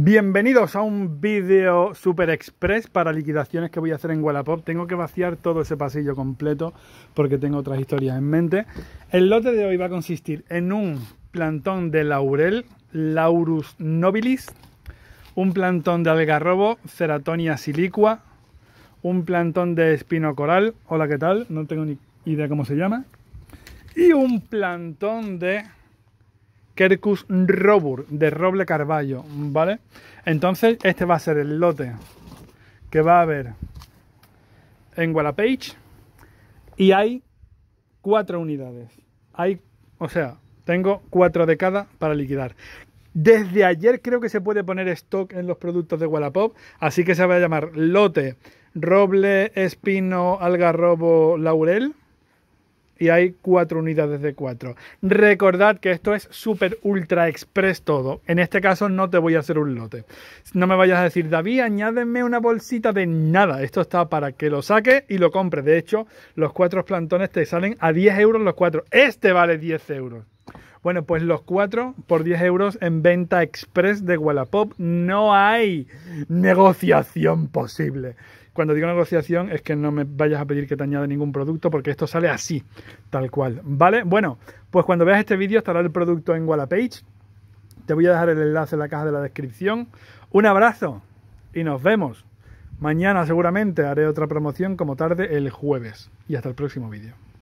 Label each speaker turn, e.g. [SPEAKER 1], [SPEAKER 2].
[SPEAKER 1] Bienvenidos a un vídeo super express para liquidaciones que voy a hacer en Wallapop. Tengo que vaciar todo ese pasillo completo porque tengo otras historias en mente. El lote de hoy va a consistir en un plantón de laurel, Laurus nobilis, un plantón de algarrobo, Ceratonia silicua, un plantón de espino coral, hola, ¿qué tal? No tengo ni idea cómo se llama. Y un plantón de Kerkus robur de roble carballo, ¿vale? Entonces, este va a ser el lote que va a haber en Wallapage y hay cuatro unidades. Hay, o sea, tengo cuatro de cada para liquidar. Desde ayer creo que se puede poner stock en los productos de Wallapop, así que se va a llamar lote roble, espino, algarrobo, laurel y hay cuatro unidades de cuatro. Recordad que esto es súper ultra express todo. En este caso no te voy a hacer un lote. No me vayas a decir, David, añádeme una bolsita de nada. Esto está para que lo saque y lo compre. De hecho, los cuatro plantones te salen a 10 euros los cuatro. Este vale 10 euros. Bueno, pues los cuatro por 10 euros en venta express de Wallapop. No hay negociación posible. Cuando digo negociación es que no me vayas a pedir que te añade ningún producto porque esto sale así, tal cual. ¿Vale? Bueno, pues cuando veas este vídeo estará el producto en Wallapage. Te voy a dejar el enlace en la caja de la descripción. Un abrazo y nos vemos. Mañana seguramente haré otra promoción como tarde el jueves. Y hasta el próximo vídeo.